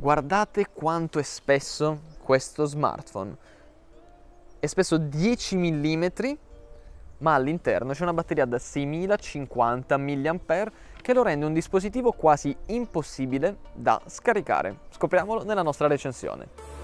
Guardate quanto è spesso questo smartphone. È spesso 10 mm, ma all'interno c'è una batteria da 6050 mAh che lo rende un dispositivo quasi impossibile da scaricare. Scopriamolo nella nostra recensione.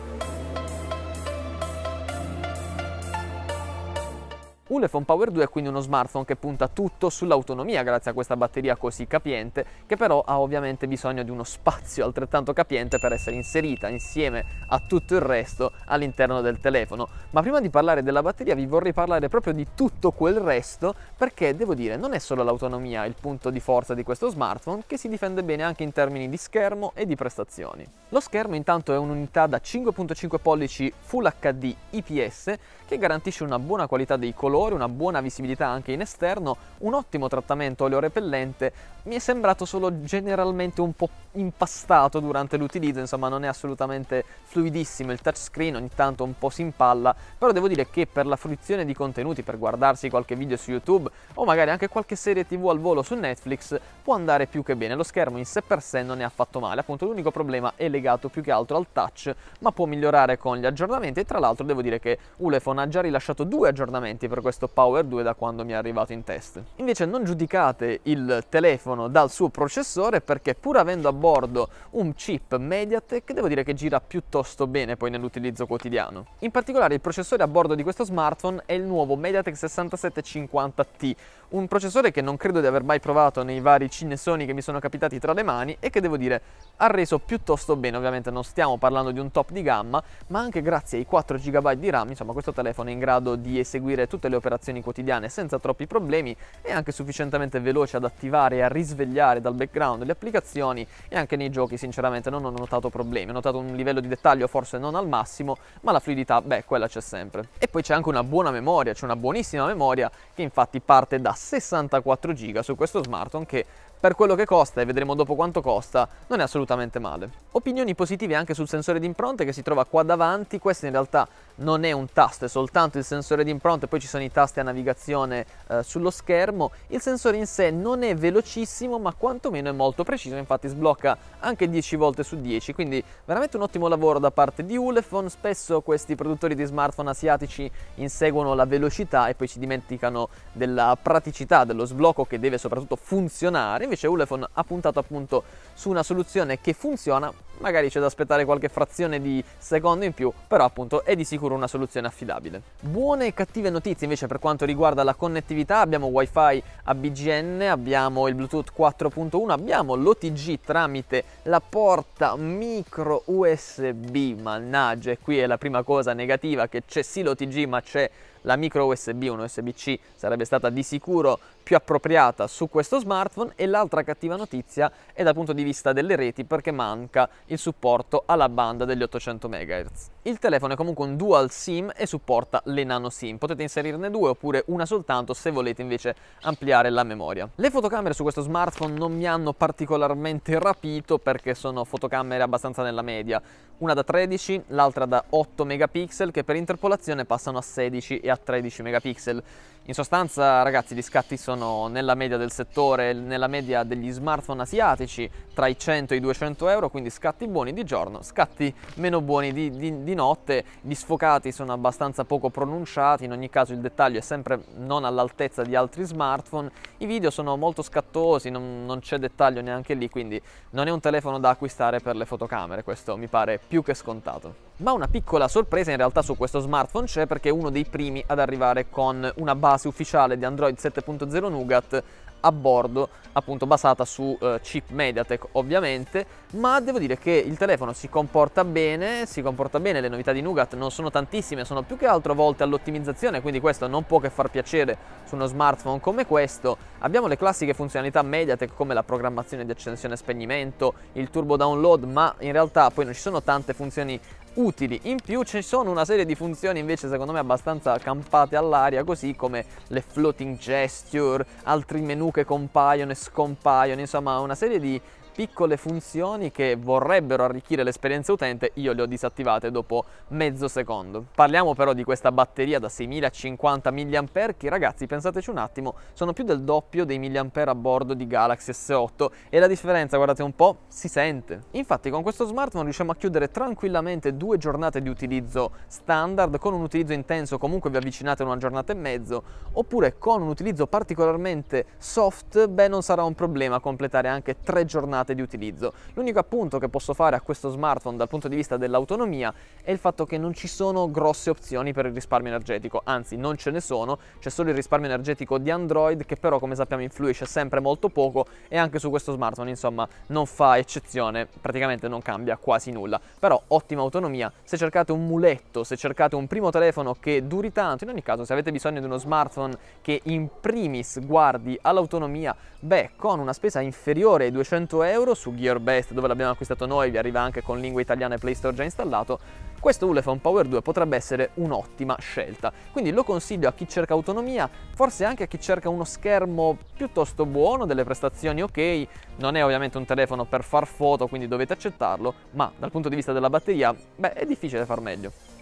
Un iPhone Power 2 è quindi uno smartphone che punta tutto sull'autonomia grazie a questa batteria così capiente, che però ha ovviamente bisogno di uno spazio altrettanto capiente per essere inserita insieme a tutto il resto all'interno del telefono. Ma prima di parlare della batteria vi vorrei parlare proprio di tutto quel resto perché devo dire non è solo l'autonomia il punto di forza di questo smartphone che si difende bene anche in termini di schermo e di prestazioni. Lo schermo intanto è un'unità da 5.5 pollici Full HD IPS che garantisce una buona qualità dei colori colori, una buona visibilità anche in esterno, un ottimo trattamento repellente, mi è sembrato solo generalmente un po' impastato durante l'utilizzo, insomma non è assolutamente fluidissimo il touchscreen, ogni tanto un po' si impalla, però devo dire che per la fruizione di contenuti, per guardarsi qualche video su YouTube o magari anche qualche serie TV al volo su Netflix, può andare più che bene, lo schermo in sé per sé non è affatto male, appunto l'unico problema è legato più che altro al touch, ma può migliorare con gli aggiornamenti e tra l'altro devo dire che Ulefone ha già rilasciato due aggiornamenti per questo Power 2 da quando mi è arrivato in test. Invece non giudicate il telefono dal suo processore perché pur avendo a bordo un chip Mediatek devo dire che gira piuttosto bene poi nell'utilizzo quotidiano. In particolare il processore a bordo di questo smartphone è il nuovo Mediatek 6750T, un processore che non credo di aver mai provato nei vari cinesoni che mi sono capitati tra le mani e che devo dire ha reso piuttosto bene, ovviamente non stiamo parlando di un top di gamma, ma anche grazie ai 4 GB di RAM, insomma questo telefono è in grado di eseguire tutte le operazioni quotidiane senza troppi problemi, è anche sufficientemente veloce ad attivare e a risvegliare dal background le applicazioni e anche nei giochi sinceramente non ho notato problemi, ho notato un livello di dettaglio forse non al massimo, ma la fluidità, beh, quella c'è sempre. E poi c'è anche una buona memoria, c'è una buonissima memoria che infatti parte da 64 giga su questo smartphone che per quello che costa, e vedremo dopo quanto costa, non è assolutamente male. Opinioni positive anche sul sensore di impronte che si trova qua davanti, questo in realtà non è un tasto, è soltanto il sensore di impronte, poi ci sono i tasti a navigazione eh, sullo schermo. Il sensore in sé non è velocissimo, ma quantomeno è molto preciso, infatti sblocca anche 10 volte su 10, quindi veramente un ottimo lavoro da parte di Ulefone. Spesso questi produttori di smartphone asiatici inseguono la velocità e poi ci dimenticano della praticità dello sblocco che deve soprattutto funzionare Invece Ulefon ha puntato appunto su una soluzione che funziona, magari c'è da aspettare qualche frazione di secondo in più, però appunto è di sicuro una soluzione affidabile. Buone e cattive notizie invece per quanto riguarda la connettività, abbiamo wifi a BGN, abbiamo il Bluetooth 4.1, abbiamo l'OTG tramite la porta micro USB, mannaggia, e qui è la prima cosa negativa che c'è sì l'OTG ma c'è la micro USB, un USB-C, sarebbe stata di sicuro più appropriata su questo smartphone e l'altra cattiva notizia è dal punto di vista delle reti perché manca il supporto alla banda degli 800 MHz. Il telefono è comunque un dual SIM e supporta le nano SIM. Potete inserirne due oppure una soltanto se volete invece ampliare la memoria. Le fotocamere su questo smartphone non mi hanno particolarmente rapito perché sono fotocamere abbastanza nella media. Una da 13, l'altra da 8 megapixel che per interpolazione passano a 16 e a 13 megapixel. In sostanza ragazzi gli scatti sono nella media del settore, nella media degli smartphone asiatici tra i 100 e i 200 euro, quindi scatti buoni di giorno, scatti meno buoni di, di, di notte, gli sfocati sono abbastanza poco pronunciati, in ogni caso il dettaglio è sempre non all'altezza di altri smartphone, i video sono molto scattosi, non, non c'è dettaglio neanche lì, quindi non è un telefono da acquistare per le fotocamere, questo mi pare più che scontato. Ma una piccola sorpresa in realtà su questo smartphone c'è perché è uno dei primi ad arrivare con una base ufficiale di Android 7.0 Nougat a bordo, appunto basata su eh, chip Mediatek ovviamente, ma devo dire che il telefono si comporta bene, si comporta bene, le novità di Nougat non sono tantissime, sono più che altro volte all'ottimizzazione, quindi questo non può che far piacere su uno smartphone come questo. Abbiamo le classiche funzionalità Mediatek come la programmazione di accensione e spegnimento, il turbo download, ma in realtà poi non ci sono tante funzioni utili. In più ci sono una serie di funzioni invece secondo me abbastanza campate all'aria, così come le floating gesture, altri menu che compaiono e scompaiono, insomma una serie di piccole funzioni che vorrebbero arricchire l'esperienza utente, io le ho disattivate dopo mezzo secondo. Parliamo però di questa batteria da 6050 mAh che ragazzi pensateci un attimo, sono più del doppio dei mAh a bordo di Galaxy S8 e la differenza guardate un po' si sente. Infatti con questo smartphone riusciamo a chiudere tranquillamente due giornate di utilizzo standard con un utilizzo intenso comunque vi avvicinate a una giornata e mezzo oppure con un utilizzo particolarmente soft beh non sarà un problema completare anche tre giornate giornate di utilizzo. L'unico appunto che posso fare a questo smartphone dal punto di vista dell'autonomia è il fatto che non ci sono grosse opzioni per il risparmio energetico, anzi non ce ne sono, c'è solo il risparmio energetico di Android che però come sappiamo influisce sempre molto poco e anche su questo smartphone insomma non fa eccezione, praticamente non cambia quasi nulla, però ottima autonomia, se cercate un muletto, se cercate un primo telefono che duri tanto, in ogni caso se avete bisogno di uno smartphone che in primis guardi all'autonomia, beh con una spesa inferiore ai 200 euro euro su Gearbest dove l'abbiamo acquistato noi, vi arriva anche con lingua italiana e Play Store già installato, questo Ulefone Power 2 potrebbe essere un'ottima scelta. Quindi lo consiglio a chi cerca autonomia, forse anche a chi cerca uno schermo piuttosto buono, delle prestazioni ok, non è ovviamente un telefono per far foto quindi dovete accettarlo, ma dal punto di vista della batteria, beh è difficile far meglio.